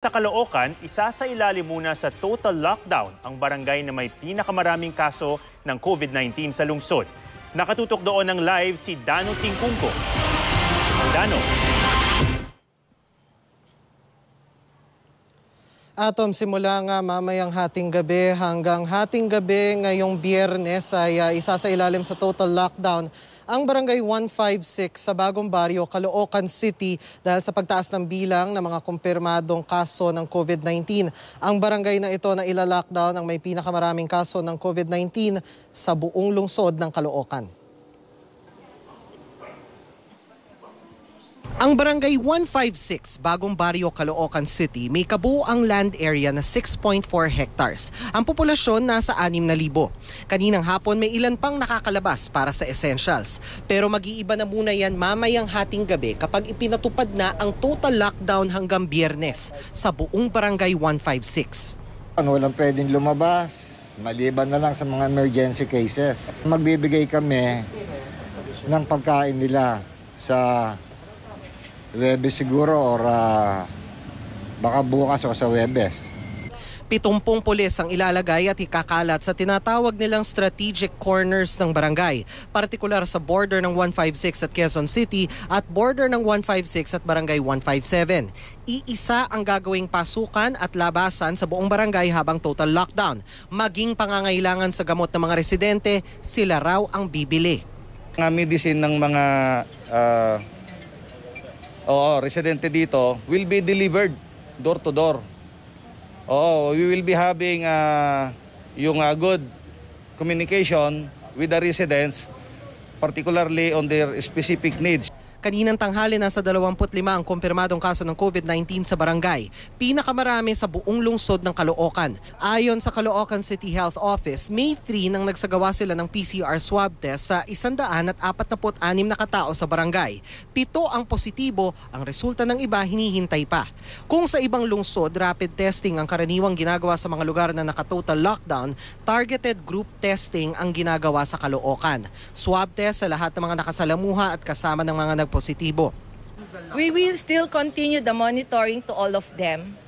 Sa Caloocan, isa sa ilalim muna sa total lockdown ang barangay na may pinakamaraming kaso ng COVID-19 sa lungsod. Nakatutok doon ng live si Dano Tingkungko. Dano. Atom, simula nga mamayang hating gabi hanggang hating gabi ngayong biyernes ay uh, isa sa ilalim sa total lockdown ang barangay 156 sa bagong baryo, Caloocan City dahil sa pagtaas ng bilang ng mga kumpirmadong kaso ng COVID-19. Ang barangay na ito na ilalockdown ang may pinakamaraming kaso ng COVID-19 sa buong lungsod ng Caloocan. Ang Barangay 156, Bagong Baryo, Caloocan City, may kabuuang land area na 6.4 hectares. Ang populasyon nasa 6,000. Kaninang hapon may ilan pang nakakalabas para sa essentials. Pero mag-iiba na muna yan mamayang hating gabi kapag ipinatupad na ang total lockdown hanggang biyernes sa buong Barangay 156. Ano lang pwedeng lumabas, maliban na lang sa mga emergency cases. Magbibigay kami ng pagkain nila sa Webes siguro or uh, baka bukas o sa Webes. 70 pulis ang ilalagay at ikakalat sa tinatawag nilang strategic corners ng barangay, partikular sa border ng 156 at Quezon City at border ng 156 at barangay 157. Iisa ang gagawing pasukan at labasan sa buong barangay habang total lockdown. Maging pangangailangan sa gamot ng mga residente, sila raw ang bibili. Ang medicine ng mga uh, oh, residente dito will be delivered door to door. Oh, we will be having uh, yung uh, good communication with the residents particularly on their specific needs. Kaninang tanghali nasa 25 ang kumpirmadong kaso ng COVID-19 sa barangay, pinakamarami sa buong lungsod ng Caloocan. Ayon sa Caloocan City Health Office, May 3 nang nagsagawa sila ng PCR swab test sa 146 na katao sa barangay. Pito ang positibo, ang resulta ng iba hinihintay pa. Kung sa ibang lungsod, rapid testing ang karaniwang ginagawa sa mga lugar na nakatotal lockdown, targeted group testing ang ginagawa sa Caloocan. Swab test sa lahat ng mga nakasalamuha at kasama ng mga nag positibo. We will still continue the monitoring to all of them.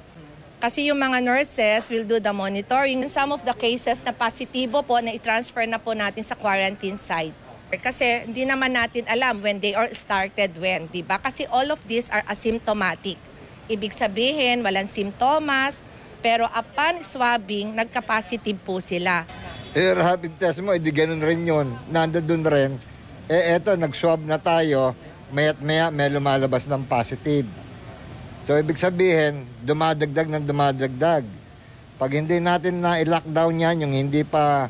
Kasi yung mga nurses will do the monitoring. Some of the cases na positibo po na i-transfer na po natin sa quarantine site. Kasi hindi naman natin alam when they are started when, di ba? Kasi all of these are asymptomatic. Ibig sabihin, walang simptomas, pero upon swabbing, nagka-positive po sila. Eh, rapid test mo, hindi ganun rin yun. Nando dun rin. Eh, eto, nag-swab na tayo maya't maya may lumalabas ng positive. So ibig sabihin, dumadagdag ng dumadagdag. Pag hindi natin na i-lockdown yan, yung hindi pa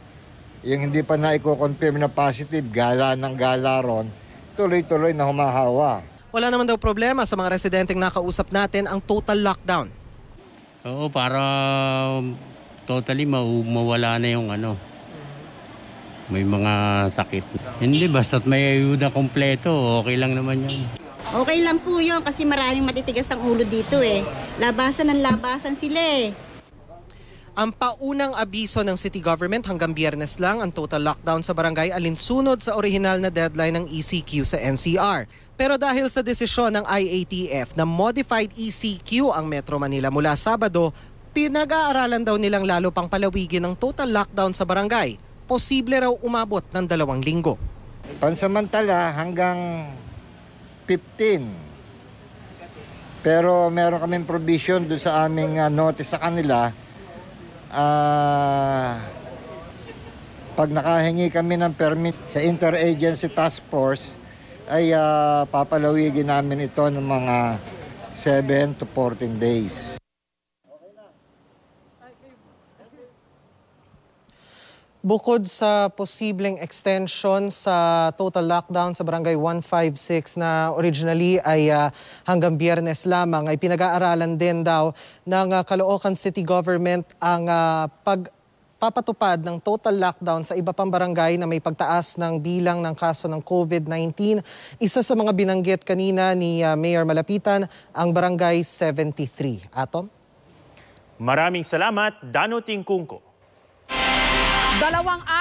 yung hindi pa na i-confirm na positive, gala ng gala ron, tuloy-tuloy na humahawa. Wala naman daw problema sa mga residenteng nakausap natin ang total lockdown. Oo, para totally ma- mawala na yung ano, may mga sakit. Hindi, basta't may ayuda kompleto, okay lang naman yan. Okay lang po yun kasi maraming matitigas ang ulo dito eh. Labasan ng labasan sila eh. Ang paunang abiso ng city government hanggang biyernes lang ang total lockdown sa barangay alinsunod sa orihinal na deadline ng ECQ sa NCR. Pero dahil sa desisyon ng IATF na modified ECQ ang Metro Manila mula Sabado, pinag-aaralan daw nilang lalo pang palawigin ang total lockdown sa barangay posible raw umabot ng dalawang linggo. Pansamantala hanggang 15. Pero meron kaming provision doon sa aming uh, notice sa kanila. Uh, pag nakahingi kami ng permit sa Interagency Task Force, ay uh, papalawigin namin ito ng mga 7 to 14 days. bukod sa posibleng extension sa total lockdown sa barangay 156 na originally ay uh, hanggang biyernes lamang, ay pinag-aaralan din daw ng uh, Caloocan City Government ang uh, ah, pag ng total lockdown sa iba pang barangay na may pagtaas ng bilang ng kaso ng COVID-19. Isa sa mga binanggit kanina ni uh, Mayor Malapitan, ang barangay 73. Atom? Maraming salamat, Dano Tingkungko. Dalawang araw.